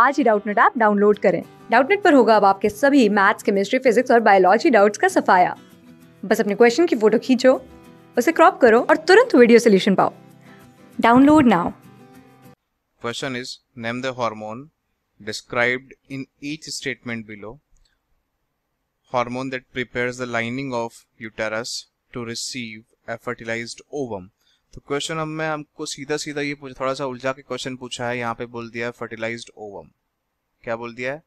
आज ही Doubtnut app download करें डाउटनेट पर होगा अब आपके सभी मैथ्स केमिस्ट्री फिजिक्स और बायोलॉजी डाउट्स का सफाया बस अपने क्वेश्चन की फोटो खींचो उसे क्रॉप करो और तुरंत वीडियो सोल्यूशन पाओ download now question is name the hormone described in each statement below hormone that prepares the lining of uterus to receive a fertilised ovum तो क्वेश्चन अब मैं हमको सीधा सीधा ये थोड़ा सा उलझा के क्वेश्चन पूछा है यहाँ पे बोल दिया है फर्टिलाइज्ड ओवम क्या बोल दिया है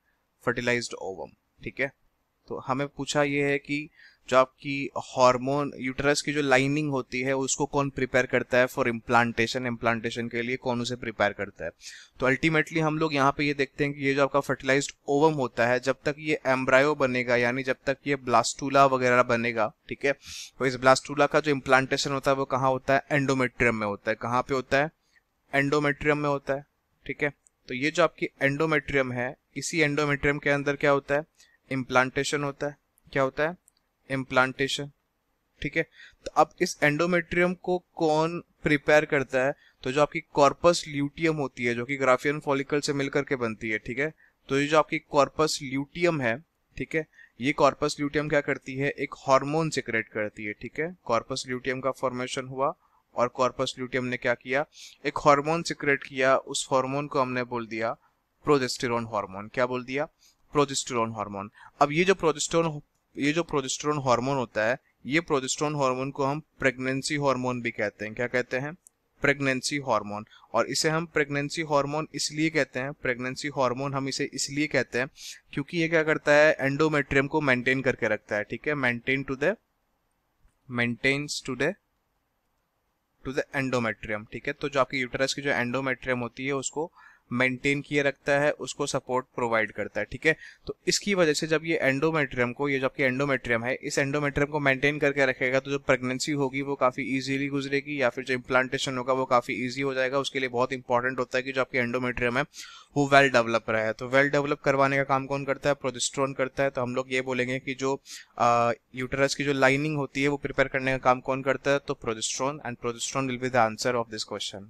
फर्टिलाइज्ड ओवम ठीक है तो हमें पूछा ये है कि जो आपकी हार्मोन यूटरस की जो लाइनिंग होती है उसको कौन प्रिपेयर करता है फॉर इम्प्लांटेशन इम्प्लांटेशन के लिए कौन उसे प्रिपेयर करता है तो अल्टीमेटली हम लोग यहाँ पे ये देखते हैं कि ये जो आपका फर्टिलाइज्ड ओवम होता है जब तक ये एम्ब्रायो बनेगा यानी जब तक ये ब्लास्टूला वगैरह बनेगा ठीक है तो इस ब्लास्टूला का जो इम्प्लांटेशन होता है वो कहाँ होता है एंडोमेट्रियम में होता है कहाँ पे होता है एंडोमेट्रियम में होता है ठीक है तो ये जो आपकी एंडोमेट्रियम है इसी एंडोमेट्रियम के अंदर क्या होता है इम्प्लांटेशन होता है क्या होता है इम्प्लांटेशन ठीक है तो अब इस एंडोमेट्रियम को कौन प्रिपेयर करता है तो जो आपकी कॉर्पस ल्यूटियम होती है जो कि ग्राफियन फॉलिकल से मिलकर के बनती है ठीक है तो ये जो आपकी कॉर्पस ल्यूटियम है ठीक है ये कॉर्पस ल्यूटियम क्या करती है एक हार्मोन सिक्रेट करती है ठीक है कॉर्पस ल्यूटियम का फॉर्मेशन हुआ और कॉर्पस ल्यूटियम ने क्या किया एक हार्मोन सिक्रेट किया उस हार्मोन को हमने बोल दिया प्रोजेस्टेरोन हार्मोन क्या बोल दिया प्रोजेस्टेरोन हार्मोन अब ये जो प्रोजेस्टेरोन ये जो प्रोजेस्ट्रोन हार्मोन होता है ये प्रोजेस्ट्रोन हार्मोन को हम प्रेगनेंसी हार्मोन भी कहते हैं क्या कहते हैं प्रेगनेंसी हार्मोन और इसे हम प्रेगनेंसी हार्मोन इसलिए कहते हैं प्रेगनेंसी हार्मोन हम इसे इसलिए कहते हैं क्योंकि ये क्या करता है एंडोमेट्रियम को मेंटेन करके रखता है ठीक है maintain to the maintenance to the to the endometrium ठीक है तो जो आपकी यूटरस की जो एंडोमेट्रियम होती है उसको मेंटेन किए रखता है उसको सपोर्ट प्रोवाइड करता है ठीक है तो इसकी वजह से जब ये एंडोमेट्रियम को ये जो आपकी एंडोमेट्रियम है इस एंडोमेट्रियम को मेंटेन करके रखेगा तो जो प्रेगनेंसी होगी वो काफ़ी ईजिली गुजरेगी या फिर जो इम्प्लांटेशन होगा वो काफ़ी ईजी हो जाएगा उसके लिए बहुत इंपॉर्टेंट होता है कि जो आपकी एंडोमेट्रियम है वो वेल डेवलप रहे तो वेल डेवलप करवाने का काम कौन करता है प्रोजेस्ट्रॉन करता है तो हम लोग ये बोलेंगे कि जो यूटरस की जो लाइनिंग होती है वो प्रिपेयर करने का काम कौन करता है तो progesterone and progesterone will be the answer of this question